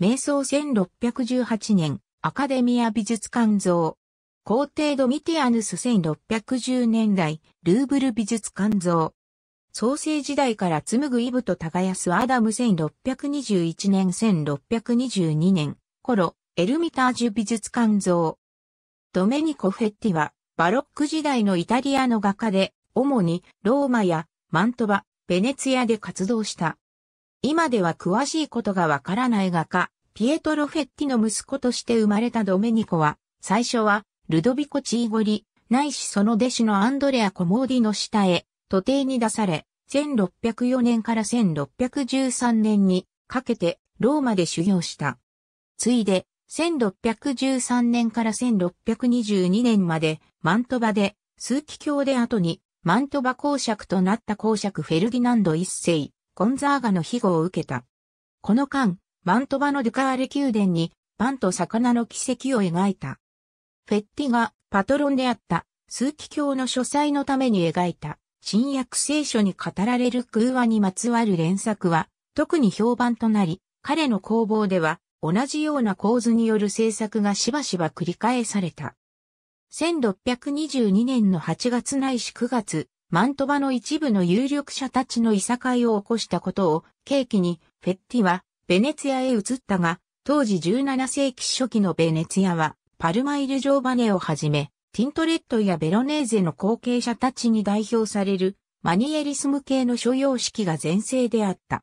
瞑想1618年、アカデミア美術館像。皇帝ドミティアヌス1610年代、ルーブル美術館像。創世時代から紡ぐイブと耕すアダム1621年1622年、頃、エルミタージュ美術館像。ドメニコ・フェッティは、バロック時代のイタリアの画家で、主にローマやマントバ、ベネツィアで活動した。今では詳しいことがわからない画家、ピエトロ・フェッティの息子として生まれたドメニコは、最初は、ルドビコ・チーゴリ、ないしその弟子のアンドレア・コモーディの下へ、徒弟に出され、1604年から1613年にかけてローマで修行した。ついで、1613年から1622年までマントバで数奇教で後にマントバ公爵となった公爵フェルディナンド一世、ゴンザーガの庇護を受けた。この間、マントバのデュカーレ宮殿に、パンと魚の奇跡を描いた。フェッティがパトロンであった数奇教の書斎のために描いた新約聖書に語られる空話にまつわる連作は特に評判となり、彼の工房では同じような構図による制作がしばしば繰り返された。1622年の8月ないし9月、マントバの一部の有力者たちのいさかいを起こしたことを契機に、フェッティはベネツィアへ移ったが、当時17世紀初期のベネツィアは、パルマイル・ジョーバネをはじめ、ティントレットやベロネーゼの後継者たちに代表されるマニエリスム系の所要式が前世であった。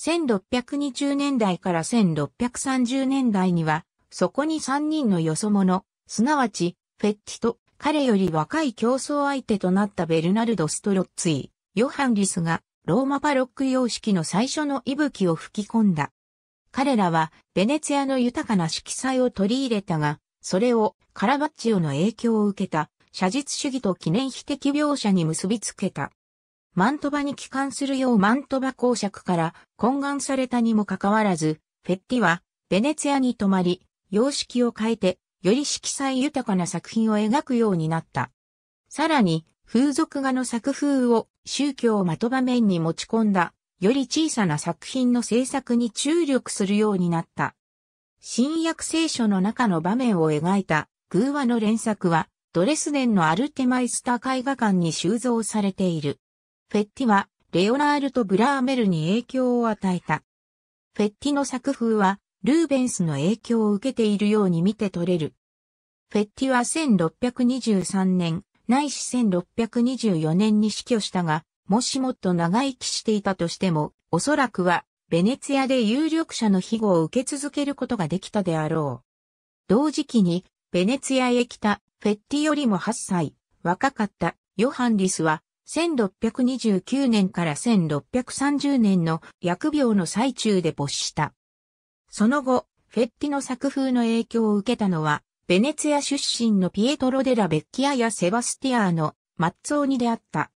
1620年代から1630年代には、そこに3人のよそ者、すなわち、フェッティと彼より若い競争相手となったベルナルド・ストロッツィ、ヨハンリスがローマパロック様式の最初の息吹を吹き込んだ。彼らはベネツィアの豊かな色彩を取り入れたが、それをカラバッチオの影響を受けた写実主義と記念碑的描写に結びつけた。マントバに帰還するようマントバ公爵から懇願されたにもかかわらず、フェッティはベネツィアに泊まり、様式を変えてより色彩豊かな作品を描くようになった。さらに、風俗画の作風を宗教を的場面に持ち込んだ、より小さな作品の制作に注力するようになった。新約聖書の中の場面を描いた偶話の連作は、ドレスデンのアルテマイスター絵画館に収蔵されている。フェッティは、レオナールとブラーメルに影響を与えた。フェッティの作風は、ルーベンスの影響を受けているように見て取れる。フェッティは1623年、ないし1624年に死去したが、もしもっと長生きしていたとしても、おそらくは、ベネツィアで有力者の庇護を受け続けることができたであろう。同時期に、ベネツィアへ来た、フェッティよりも8歳、若かった、ヨハンリスは、1629年から1630年の薬病の最中で没した。その後、フェッティの作風の影響を受けたのは、ベネツィア出身のピエトロ・デラ・ベッキアやセバスティアーのマッツォーニであった。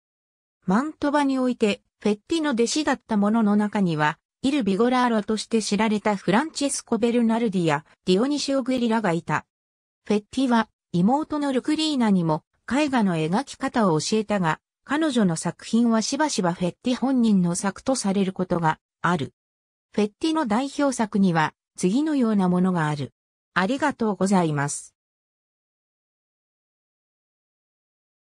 マントバにおいて、フェッティの弟子だった者の中には、イル・ビゴラーロとして知られたフランチェスコ・ベルナルディやディオニシオ・グリラがいた。フェッティは妹のルクリーナにも絵画の描き方を教えたが、彼女の作品はしばしばフェッティ本人の作とされることがある。フェッティの代表作には次のようなものがある。ありがとうございます。